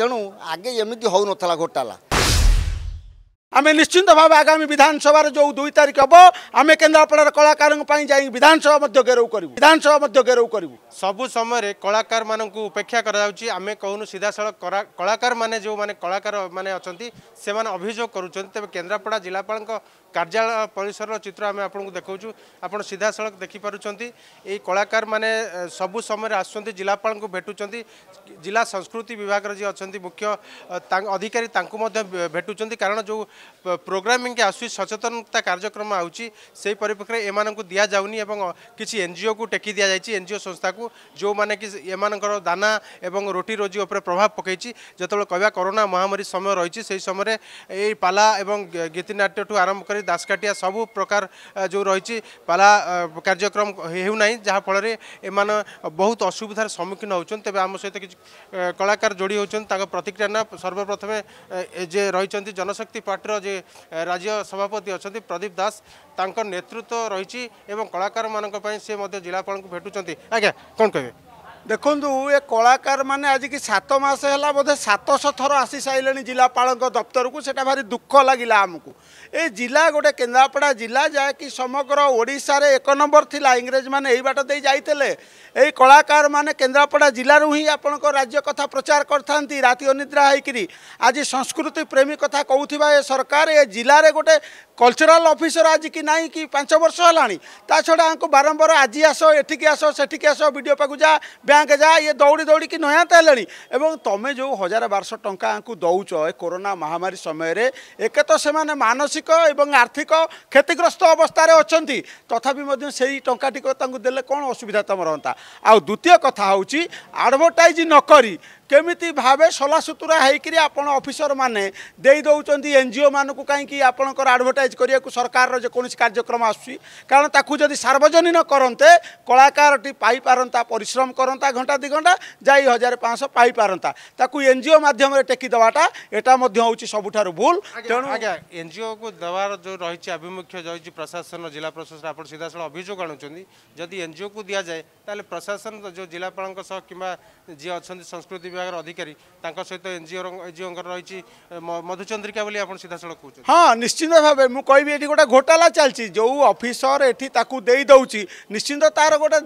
ତେଣୁ ଆଗେ ଏମିତି ହେଉନଥିଲା ଘୋଟାଲା आम निश्चित भाव आगामी विधानसभा जो दुई तारीख हम आम केन्द्रापड़ा कलाकार विधानसभा घेराव करूँ विधानसभा घेराव कर सब समय कलाकार मान उपेक्षा करें कहून सीधा साल कलाकार मैंने जो मैंने कलाकार मैंने अच्छा से अभियोग करुँच तेज केन्द्रापड़ा जिलापा कार्यालय परिसर चित्र आम आपको देखा आप सीधा साल देखिपुं ये कलाकार मैंने सबु समय आसुँच जिलापा को जिला संस्कृति विभाग जी अच्छा मुख्य अधिकारी भेटुंट कारण जो ପ୍ରୋଗ୍ରାମିଂ ଆସୁଛି ସଚେତନତା କାର୍ଯ୍ୟକ୍ରମ ଆସୁଛି ସେହି ପରିପ୍ରେକ୍ଷୀରେ ଏମାନଙ୍କୁ ଦିଆଯାଉନି ଏବଂ କିଛି ଏନ୍ଜିଓକୁ ଟେକି ଦିଆଯାଇଛି ଏନ୍ଜିଓ ସଂସ୍ଥାକୁ ଯେଉଁମାନେ କି ଏମାନଙ୍କର ଦାନା ଏବଂ ରୋଟି ରୋଜି ଉପରେ ପ୍ରଭାବ ପକାଇଛି ଯେତେବେଳେ କହିବା କରୋନା ମହାମାରୀ ସମୟ ରହିଛି ସେହି ସମୟରେ ଏଇ ପାଲା ଏବଂ ଗୀତିନାଟ୍ୟଠୁ ଆରମ୍ଭ କରି ଦାସକାଟିଆ ସବୁ ପ୍ରକାର ଯେଉଁ ରହିଛି ପାଲା କାର୍ଯ୍ୟକ୍ରମ ହେଉନାହିଁ ଯାହାଫଳରେ ଏମାନେ ବହୁତ ଅସୁବିଧାର ସମ୍ମୁଖୀନ ହେଉଛନ୍ତି ତେବେ ଆମ ସହିତ କିଛି କଳାକାର ଯୋଡ଼ି ହେଉଛନ୍ତି ତାଙ୍କ ପ୍ରତିକ୍ରିୟା ନା ସର୍ବପ୍ରଥମେ ଯିଏ ରହିଛନ୍ତି ଜନଶକ୍ତି ପାର୍ଟିର যে রাজ্য সভাপতি অনেক প্রদীপ দাস তাঁর নেতৃত্ব রয়েছে এবং কলাকার মানুষ সে জেলাপাল ভেটুচার আজ্ঞা কম কে ଦେଖନ୍ତୁ ଏ କଳାକାରମାନେ ଆଜିକି ସାତ ମାସ ହେଲା ବୋଧେ ସାତଶହ ଥର ଆସିସାରିଲେଣି ଜିଲ୍ଲାପାଳଙ୍କ ଦପ୍ତରକୁ ସେଇଟା ଭାରି ଦୁଃଖ ଲାଗିଲା ଆମକୁ ଏ ଜିଲ୍ଲା ଗୋଟେ କେନ୍ଦ୍ରାପଡ଼ା ଜିଲ୍ଲା ଯାହାକି ସମଗ୍ର ଓଡ଼ିଶାରେ ଏକ ନମ୍ବର ଥିଲା ଇଂରେଜମାନେ ଏଇ ବାଟ ଦେଇ ଯାଇଥିଲେ ଏଇ କଳାକାରମାନେ କେନ୍ଦ୍ରାପଡ଼ା ଜିଲ୍ଲାରୁ ହିଁ ଆପଣଙ୍କ ରାଜ୍ୟ କଥା ପ୍ରଚାର କରିଥାନ୍ତି ରାତି ଅନିଦ୍ରା ହୋଇକରି ଆଜି ସଂସ୍କୃତି ପ୍ରେମୀ କଥା କହୁଥିବା ଏ ସରକାର ଏ ଜିଲ୍ଲାରେ ଗୋଟେ କଲଚରାଲ ଅଫିସର ଆଜି କି ନାହିଁ କି ପାଞ୍ଚ ବର୍ଷ ହେଲାଣି ତା ଛଡ଼ା ଆଙ୍କୁ ବାରମ୍ବାର ଆଜି ଆସ ଏଠିକି ଆସ ସେଠିକି ଆସ ଭିଡ଼ିଓ ପାଖକୁ ଯା ବ୍ୟାଙ୍କ ଯାହା ଇଏ ଦୌଡ଼ି ଦୌଡ଼ିକି ନୟାନ୍ତ ହେଲେଣି ଏବଂ ତୁମେ ଯେଉଁ ହଜାର ବାରଶହ ଟଙ୍କାଙ୍କୁ ଦେଉଛ ଏ କରୋନା ମହାମାରୀ ସମୟରେ ଏକେ ତ ସେମାନେ ମାନସିକ ଏବଂ ଆର୍ଥିକ କ୍ଷତିଗ୍ରସ୍ତ ଅବସ୍ଥାରେ ଅଛନ୍ତି ତଥାପି ମଧ୍ୟ ସେଇ ଟଙ୍କାଟିକୁ ତାଙ୍କୁ ଦେଲେ କ'ଣ ଅସୁବିଧା ତୁମର ହୁଅନ୍ତା ଆଉ ଦ୍ୱିତୀୟ କଥା ହେଉଛି ଆଡ଼ଭର୍ଟାଇଜ୍ ନକରି কেমিতি ভাবে সলা সুতরা হয়েকি আপনার অফিসর মানে দিয়ে এনজিও মানুষ কী আপনার আডভটাইজ করা সরকার যেকোন কার্যক্রম আসুচি কারণ তাকে যদি সার্বজনীন করতে কলাকারটি পাইপারতা পরিশ্রম করতে ঘণ্টা দুই ঘণ্টা যাই হাজার পাঁচশো পাইপারতা তাকে এনজিও মাধ্যমে টেকি দেওয়াটা এটা হচ্ছে সবুঠার ভুল তেমন আজ্ঞা এনজিও কু দেওয়ার যে রয়েছে আভিমুখ্য রয়েছে প্রশাসন জেলা প্রশাসন আপনার সিধা সিধাসল অভিযোগ আনুচ্ছেন যদি এনজিও কু দিয়া যায় তাহলে প্রশাসন যে জেলাপাল কিংবা যে অনেক সংস্কৃতি বিভাগের অধিকারী তাঙ্ক সহিত এনজিও এনজিওঙ্কর রয়েছে মধুচন্দ্রিকা বলে আপনার সিধাসলখ কুচ হ্যাঁ নিশ্চিন্ত ভাবে মু কইবি এটি গোটা ঘোটালা চালছি যে অফিসর এটি তাকু দেই দউছি নিশ্চিন্ত তার গোটা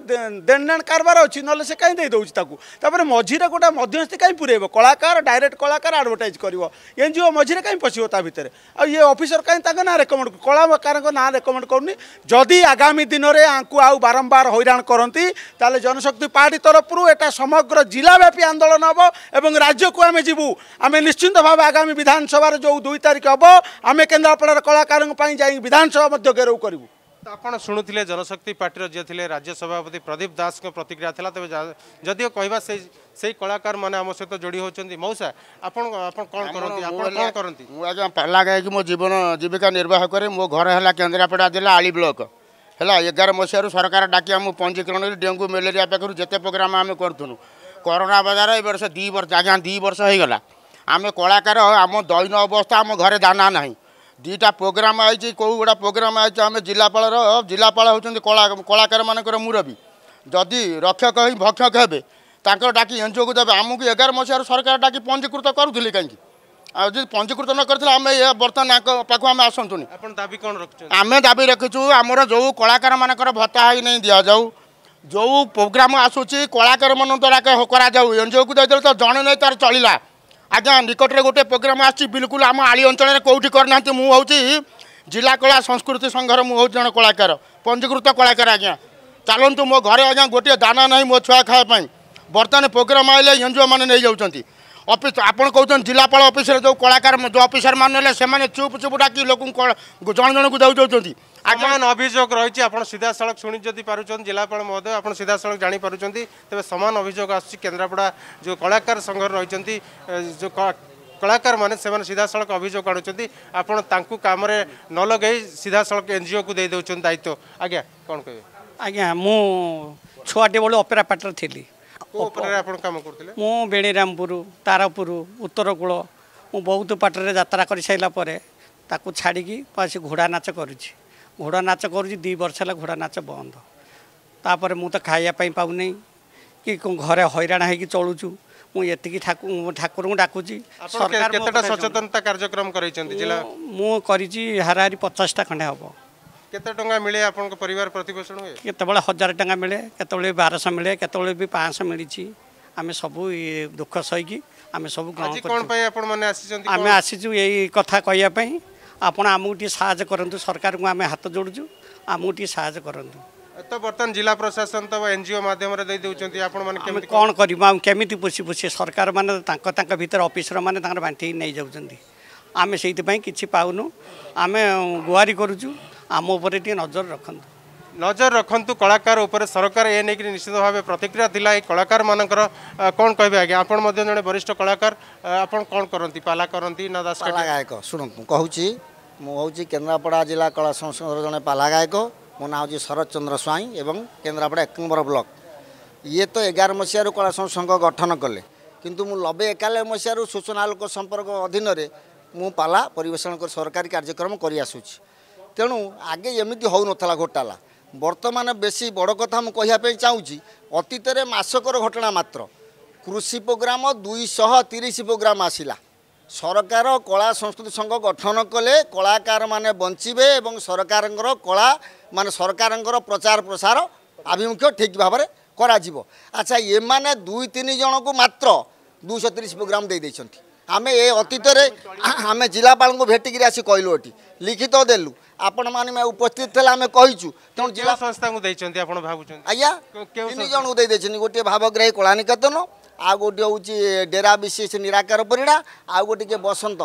দেনদেন কারবার অছি নলে সে কাই দেই দউছি তাকু তারপরে মঝিরে গোটা মধ্যস্থি কাই পুরাইব কলাকার ডাইরেক্ট কলাকার আডভার্টাইজ করিব এনজিও মঝিরে কাই পশিব তা ভিতরে আর ইয়ে অফিসর কাই তাঙ্ক না রেকমেন্ড কলাকারଙ୍କ না রেকমেন্ড করুনি যদি আগামী দিনরে আঙ্কু আউ বারম্বার হইরাণ করন্তি তাহলে জনশক্তি পার্টি তরফরু এটা সমগ্র জেলা ব্যাপী আন্দোলন হব হব এবং রাজ্যকু আমি যাবু আমি নিশ্চিন্ত ভাবে আগামী বিধানসভার যে দুই তারিখ হব আমি কেন্দ্রাপড়ার কলাকার যাই বিধানসভা মধ্য গেরৌ করবু ଆପଣ ଶୁଣୁଥିଲେ ଜନଶକ୍ତି ପାର୍ଟିର ଯିଏ ଥିଲେ ରାଜ୍ୟ ସଭାପତି ପ୍ରଦୀପ ଦାସଙ୍କ ପ୍ରତିକ୍ରିୟା ଥିଲା ତେବେ ଯଦିଓ କହିବା ସେଇ ସେଇ କଳାକାରମାନେ ଆମ ସହିତ ଯୋଡ଼ି ହେଉଛନ୍ତି ମଉସା ଆପଣ ଆପଣ କ'ଣ କରନ୍ତି ଆପଣ କ'ଣ କରନ୍ତି ମୁଁ ଆଜ୍ଞା ପାଲା ଗାଇକି ମୋ ଜୀବନ ଜୀବିକା ନିର୍ବାହ କରେ ମୋ ଘର ହେଲା କେନ୍ଦ୍ରାପଡ଼ା ଜିଲ୍ଲା ଆଳି ବ୍ଲକ ହେଲା ଏଗାର ମସିହାରୁ ସରକାର ଡାକି ଆମ ପଞ୍ଜୀକରଣରେ ଡେଙ୍ଗୁ ମ୍ୟାଲେରିଆ ପାଖରୁ ଯେତେ ପ୍ରୋଗ୍ରାମ ଆମେ କରୁଥିଲୁ କରୋନା ବଜାର ଏ ବର୍ଷ ଦୁଇ ବର୍ଷ ଆଜ୍ଞା ଦୁଇ ବର୍ଷ ହୋଇଗଲା ଆମେ କଳାକାର ଆମ ଦୈନ ଅବସ୍ଥା ଆମ ଘରେ ଦାନା ନାହିଁ ଦୁଇଟା ପ୍ରୋଗ୍ରାମ୍ ଆଇଛି କେଉଁ ଗୁଡ଼ା ପ୍ରୋଗ୍ରାମ୍ ଆଇଛି ଆମେ ଜିଲ୍ଲାପାଳର ଜିଲ୍ଲାପାଳ ହେଉଛନ୍ତି କଳା କଳାକାରମାନଙ୍କର ମୁରବୀ ଯଦି ରକ୍ଷକ ହିଁ ଭକ୍ଷକ ହେବେ ତାଙ୍କର ଡାକି ଏନ୍ଜିଓକୁ ଦେବେ ଆମକୁ ଏଗାର ମସିହାରୁ ସରକାର ଡାକି ପଞ୍ଜୀକୃତ କରୁଥିଲେ କାହିଁକି ଆଉ ଯଦି ପଞ୍ଜୀକୃତ ନ କରିଥିଲେ ଆମେ ଏ ବର୍ତ୍ତମାନ ଆଙ୍କ ପାଖକୁ ଆମେ ଆସନ୍ତୁନି ଆପଣ ଦାବି କ'ଣ ରଖିଛନ୍ତି ଆମେ ଦାବି ରଖିଛୁ ଆମର ଯେଉଁ କଳାକାରମାନଙ୍କର ଭତ୍ତା ହେଇନାହିଁ ଦିଆଯାଉ ଯେଉଁ ପ୍ରୋଗ୍ରାମ ଆସୁଛି କଳାକାରମାନଙ୍କ ଦ୍ୱାରା କରାଯାଉ ଏନ୍ଜିଓକୁ ଦେଇଦେଲେ ତ ଜଣେ ନେଇ ତା'ର ଚଳିଲା ଆଜ୍ଞା ନିକଟରେ ଗୋଟେ ପ୍ରୋଗ୍ରାମ ଆସିଛି ବିଲକୁଲ ଆମ ଆଳି ଅଞ୍ଚଳରେ କେଉଁଠି କରିନାହାନ୍ତି ମୁଁ ହେଉଛି ଜିଲ୍ଲା କଳା ସଂସ୍କୃତି ସଂଘର ମୁଁ ହେଉଛି ଜଣେ କଳାକାର ପଞ୍ଜୀକୃତ କଳାକାର ଆଜ୍ଞା ଚାଲନ୍ତୁ ମୋ ଘରେ ଆଜ୍ଞା ଗୋଟିଏ ଦାନା ନାହିଁ ମୋ ଛୁଆ ଖାଇବା ପାଇଁ ବର୍ତ୍ତମାନ ପ୍ରୋଗ୍ରାମ ଆଇଲେ ମାନେ ନେଇଯାଉଛନ୍ତି ଅଫିସ୍ ଆପଣ କହୁଛନ୍ତି ଜିଲ୍ଲାପାଳ ଅଫିସରେ ଯେଉଁ କଳାକାର ଯେଉଁ ଅଫିସରମାନେ ହେଲେ ସେମାନେ ଚୁପ୍ ଚୁପ୍ ଡାକି ଲୋକଙ୍କୁ ଜଣ ଜଣକୁ ଯାଉଛନ୍ତି वर्तमान अभोग रही आप सीधासल शुणी जदि पार्टी जिलापा महोदय आप सीधासल जापरुं तेज सामान अभियोग आसपड़ा जो कलाकार संघ रही जो कलाकार मैंने सीधा साल अभियोग आणुं कम न लगे सीधासल एनजीओ को दे दौरान दायित्व आज्ञा कौन कह आज्ञा मु छुआटे बेलू अपेरा पाटर थी ମୁଁ ବେଣୀରାମପୁର उत्तरकूल मु बहुत ବହୁତ जत ଯାତ୍ରା କରିସାରିଲା ପରେ ତାକୁ ଛାଡ଼ିକି ବା ସେ घोडानाच गरु दुई वर्ष होला घोडानाच बन्दपर म खाइ पाँ कि घर हैरा चलुछु म यतिकि ठाकुर सचेतनता कार्यक्रम मिसि हाराहारी पचासटा खण्डे हेर्नु प्रतिपोषण केत बजार टा मिले के बारश मिले केती पाँच सय मिस सबै दुःख सहीक आसु ए कथा कहाँ आमके साहज गरे हात जोडुछु आमुटे साहज कन्नु बर्तन जिल्ला प्रशासन तपाईँ एनजिओ माध्यमे कन् केमिति पोषि पोषे सरकार म भएर अफिसर मटाउँछ आमेपि पाउनु आमे गुहारीछु आम नजर रक ନଜର ରଖନ୍ତୁ କଳାକାର ଉପରେ ସରକାର ଏ ନେଇକି ନିଶ୍ଚିତ ଭାବେ ପ୍ରତିକ୍ରିୟା ଥିଲା ଏ କଳାକାରମାନଙ୍କର କ'ଣ କହିବେ ଆଜ୍ଞା ଆପଣ ମଧ୍ୟ ଜଣେ ବରିଷ୍ଠ କଳାକାର ଆପଣ କ'ଣ କରନ୍ତି ପାଲା କରନ୍ତି ନା ଦାସ ଗାୟକ ଶୁଣନ୍ତୁ କହୁଛି ମୁଁ ହେଉଛି କେନ୍ଦ୍ରାପଡ଼ା ଜିଲ୍ଲା କଳା ସଂସ୍କୃତିର ଜଣେ ପାଲା ଗାୟକ ମୋ ନାଁ ହେଉଛି ଶରତ ଚନ୍ଦ୍ର ସ୍ୱାଇଁ ଏବଂ କେନ୍ଦ୍ରାପଡ଼ା ଏକମ୍ବର ବ୍ଲକ ଇଏ ତ ଏଗାର ମସିହାରୁ କଳା ସଂସ୍କୃତି ଗଠନ କଲେ କିନ୍ତୁ ମୁଁ ନବେ ଏକାନବେ ମସିହାରୁ ସୂଚନା ଲୋକ ସମ୍ପର୍କ ଅଧୀନରେ ମୁଁ ପାଲା ପରିବେଷଣ ସରକାରୀ କାର୍ଯ୍ୟକ୍ରମ କରିଆସୁଛି ତେଣୁ ଆଗେ ଏମିତି ହେଉନଥିଲା ଘୋଟାଲା ବର୍ତ୍ତମାନ ବେଶୀ ବଡ଼ କଥା ମୁଁ କହିବା ପାଇଁ ଚାହୁଁଛି ଅତୀତରେ ମାସକର ଘଟଣା ମାତ୍ର କୃଷି ପ୍ରୋଗ୍ରାମ ଦୁଇଶହ ତିରିଶ ପ୍ରୋଗ୍ରାମ ଆସିଲା ସରକାର କଳା ସଂସ୍କୃତି ସଂଘ ଗଠନ କଲେ କଳାକାରମାନେ ବଞ୍ଚିବେ ଏବଂ ସରକାରଙ୍କର କଳା ମାନେ ସରକାରଙ୍କର ପ୍ରଚାର ପ୍ରସାର ଆଭିମୁଖ୍ୟ ଠିକ୍ ଭାବରେ କରାଯିବ ଆଚ୍ଛା ଏମାନେ ଦୁଇ ତିନି ଜଣଙ୍କୁ ମାତ୍ର ଦୁଇଶହ ତିରିଶ ପ୍ରୋଗ୍ରାମ ଦେଇଦେଇଛନ୍ତି ଆମେ ଏ ଅତୀତରେ ଆମେ ଜିଲ୍ଲାପାଳଙ୍କୁ ଭେଟିକିରି ଆସି କହିଲୁ ଏଠି ଲିଖିତ ଦେଲୁ ଆପଣମାନେ ଉପସ୍ଥିତ ଥିଲେ ଆମେ କହିଛୁ ତେଣୁ ଜିଲ୍ଲା ସଂସ୍ଥାଙ୍କୁ ଦେଇଛନ୍ତି ଆପଣ ଭାବୁଛନ୍ତି ଆଜ୍ଞା ତିନି ଜଣଙ୍କୁ ଦେଇଦେଇଛନ୍ତି ଗୋଟିଏ ଭାବଗ୍ରାହୀ କଳାନିକେତନ ଆଉ ଗୋଟିଏ ହେଉଛି ଡେରା ବିଶେଷ ନିରାକାର ପରିଡ଼ା ଆଉ ଗୋଟିଏ ବସନ୍ତ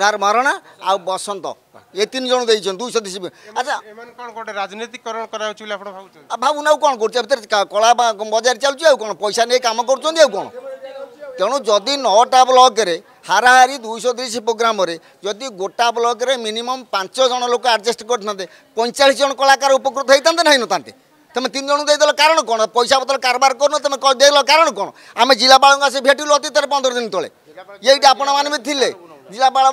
ନାର ମହାରଣା ଆଉ ବସନ୍ତ ଏ ତିନି ଜଣ ଦେଇଛନ୍ତି ଦୁଇଶହ ତିରିଶ ଆଚ୍ଛା ଏମାନେ କ'ଣ ଗୋଟେ ରାଜନୀତିକରଣ କରାଯାଉଛି ବୋଲି ଆପଣ ଭାବୁଛନ୍ତି ଭାବୁନା ଆଉ କ'ଣ କରୁଛି ଭିତରେ କଳା ବଜାର ଚାଲୁଛି ଆଉ କ'ଣ ପଇସା ନେଇ କାମ କରୁଛନ୍ତି ଆଉ କ'ଣ ତେଣୁ ଯଦି ନଅଟା ବ୍ଲକରେ হারাহারি দুইশো তিরিশ প্রোগ্রামে যদি গোটা ব্লকরে মিনিমম পাঁচ জন লোক আডজস্ট করে পঁয়চাশ জন কলাকার উপকৃত হয়ে না হয়ে তুমি তিন দিয়ে দিয়েদেল কারণ কোণ পয়সা পত্র কারবার করুন তুমি দেল কারণ কোণ আমি জেলাপাল আসি ভেটিল অতীতের পনেরো দিন তোলে এইটা আপনার মানে লে জেলাপাল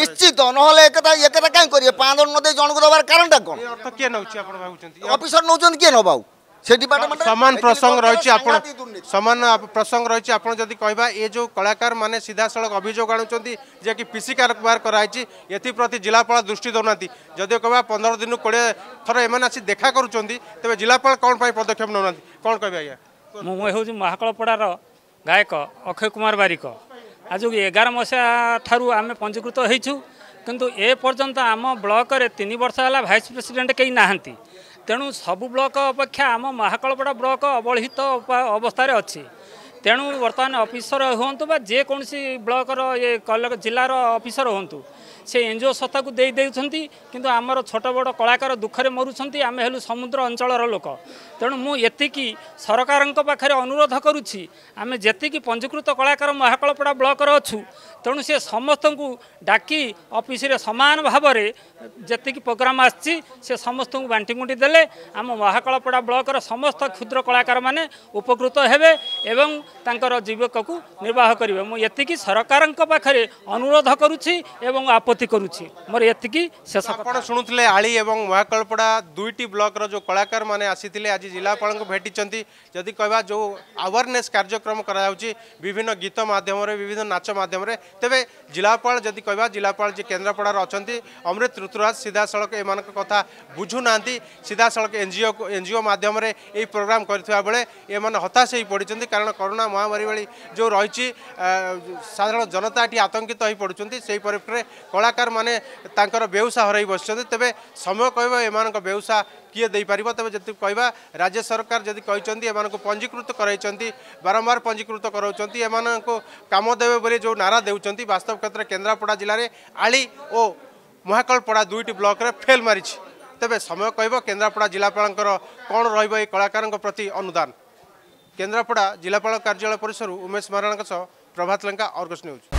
নিশ্চিত নহলে একথা একথা কাই করবে পাঁচ জন নদী জনক দেবার কারণটা কোণ অফিসর নৌ কি নবাও से समान प्रसंग रही समान प्रसंग रही आप जब जो कलाकार मैंने सीधा सड़क अभोग आणुंट जे पीसी कारबार कराई जिलापा दृष्टि दौना जदि कह पंद्रह दिन कोड़े थर एम आसी देखा करुँच तेज जिलापा कौन पदक्षेप नौना कौन कह आज मुझे महाकलपड़ार गायक अक्षय कुमार बारिक आज एगार मसीहा ठार् आम पंजीकृत होईଛୁ କିନ୍ତୁ ଏ ପର୍ଯ୍ୟନ୍ତ ଆମ ବ୍ଲକରେ ତିନି ବର୍ଷ ହେଲା ଭାଇସ୍ ପ୍ରେସିଡେଣ୍ଟ କେହି ନାହାନ୍ତି ତେଣୁ ସବୁ ବ୍ଲକ ଅପେକ୍ଷା ଆମ ମହାକାଳପଡ଼ା ବ୍ଲକ ଅବହେଳିତ ଅବସ୍ଥାରେ ଅଛି ତେଣୁ ବର୍ତ୍ତମାନ ଅଫିସର ହୁଅନ୍ତୁ ବା ଯେକୌଣସି ବ୍ଲକର ଇଏ କଲେକ ଜିଲ୍ଲାର ଅଫିସର ହୁଅନ୍ତୁ ସେ ଏନ୍ ଜି ଓ ସଂସ୍ଥାକୁ ଦେଇ ଦେଉଛନ୍ତି କିନ୍ତୁ ଆମର ଛୋଟ ବଡ଼ କଳାକାର ଦୁଃଖରେ ମରୁଛନ୍ତି ଆମେ ହେଲୁ ସମୁଦ୍ର ଅଞ୍ଚଳର ଲୋକ ତେଣୁ ମୁଁ ଏତିକି ସରକାରଙ୍କ ପାଖରେ ଅନୁରୋଧ କରୁଛି ଆମେ ଯେତିକି ପଞ୍ଜୀକୃତ କଳାକାର ମହାକଳପଡ଼ା ବ୍ଲକରେ ଅଛୁ ତେଣୁ ସେ ସମସ୍ତଙ୍କୁ ଡାକି ଅଫିସରେ ସମାନ ଭାବରେ ଯେତିକି ପ୍ରୋଗ୍ରାମ୍ ଆସିଛି ସେ ସମସ୍ତଙ୍କୁ ବାଣ୍ଟି ବାଣ୍ଟିଗୁଣ୍ଟି ଦେଲେ ଆମ ମହାକଳପଡ଼ା ବ୍ଲକର ସମସ୍ତ କ୍ଷୁଦ୍ର କଳାକାରମାନେ ଉପକୃତ ହେବେ ଏବଂ ତାଙ୍କର ଜୀବିକକୁ ନିର୍ବାହ କରିବେ ମୁଁ ଏତିକି ସରକାରଙ୍କ ପାଖରେ ଅନୁରୋଧ କରୁଛି ଏବଂ ଆପତ୍ତି କରୁଛି ମୋର ଏତିକି ଶେଷ ଆପଣ ଶୁଣୁଥିଲେ ଆଳି ଏବଂ ମହାକଳପଡ଼ା ଦୁଇଟି ବ୍ଲକର ଯେଉଁ କଳାକାରମାନେ ଆସିଥିଲେ ଆଜି ଜିଲ୍ଲାପାଳଙ୍କୁ ଭେଟିଛନ୍ତି ଯଦି କହିବା ଯେଉଁ ଆୱାରନେସ୍ କାର୍ଯ୍ୟକ୍ରମ କରାଯାଉଛି ବିଭିନ୍ନ ଗୀତ ମାଧ୍ୟମରେ ବିଭିନ୍ନ ନାଚ ମାଧ୍ୟମରେ ତେବେ ଜିଲ୍ଲାପାଳ ଯଦି କହିବା ଜିଲ୍ଲାପାଳ ଯିଏ କେନ୍ଦ୍ରାପଡ଼ାରେ ଅଛନ୍ତି ଅମୃତ ଋତୁରାଜ ସିଧାସଳଖ ଏମାନଙ୍କ କଥା ବୁଝୁନାହାନ୍ତି ସିଧାସଳଖ ଏନ୍ଜିଓ ଏନ୍ଜିଓ ମାଧ୍ୟମରେ ଏହି ପ୍ରୋଗ୍ରାମ କରିଥିବା ବେଳେ ଏମାନେ ହତାଶ ହୋଇ ପଡ଼ିଛନ୍ତି କାରଣ କରୋନା କରୋନା ମହାମାରୀ ଭଳି ଯେଉଁ ରହିଛି ସାଧାରଣ ଜନତା ଏଠି ଆତଙ୍କିତ ହୋଇ ପଡ଼ୁଛନ୍ତି ସେହି ପରିପ୍ରେକ୍ଷୀରେ କଳାକାରମାନେ ତାଙ୍କର ବ୍ୟବସାୟ ହରାଇ ବସିଛନ୍ତି ତେବେ ସମୟ କହିବ ଏମାନଙ୍କ ବ୍ୟବସାୟ କିଏ ଦେଇପାରିବ ତେବେ ଯେତିକି କହିବା ରାଜ୍ୟ ସରକାର ଯଦି କହିଛନ୍ତି ଏମାନଙ୍କୁ ପଞ୍ଜୀକୃତ କରାଇଛନ୍ତି ବାରମ୍ବାର ପଞ୍ଜୀକୃତ କରାଉଛନ୍ତି ଏମାନଙ୍କୁ କାମ ଦେବେ ବୋଲି ଯେଉଁ ନାରା ଦେଉଛନ୍ତି ବାସ୍ତବ କ୍ଷେତ୍ରରେ କେନ୍ଦ୍ରାପଡ଼ା ଜିଲ୍ଲାରେ ଆଳି ଓ ମହାକାଳପଡ଼ା ଦୁଇଟି ବ୍ଲକରେ ଫେଲ୍ ମାରିଛି ତେବେ ସମୟ କହିବ କେନ୍ଦ୍ରାପଡ଼ା ଜିଲ୍ଲାପାଳଙ୍କର କ'ଣ ରହିବ ଏହି କଳାକାରଙ୍କ ପ୍ରତି ଅନୁଦାନ କେନ୍ଦ୍ରାପଡ଼ା ଜିଲ୍ଲାପାଳ କାର୍ଯ୍ୟାଳୟ ପରିସରରୁ ଉମେଶ ମହାରଣାଙ୍କ ସହ ପ୍ରଭାତ ଲେଙ୍କା ଅର୍ଗସ ନେଉଛି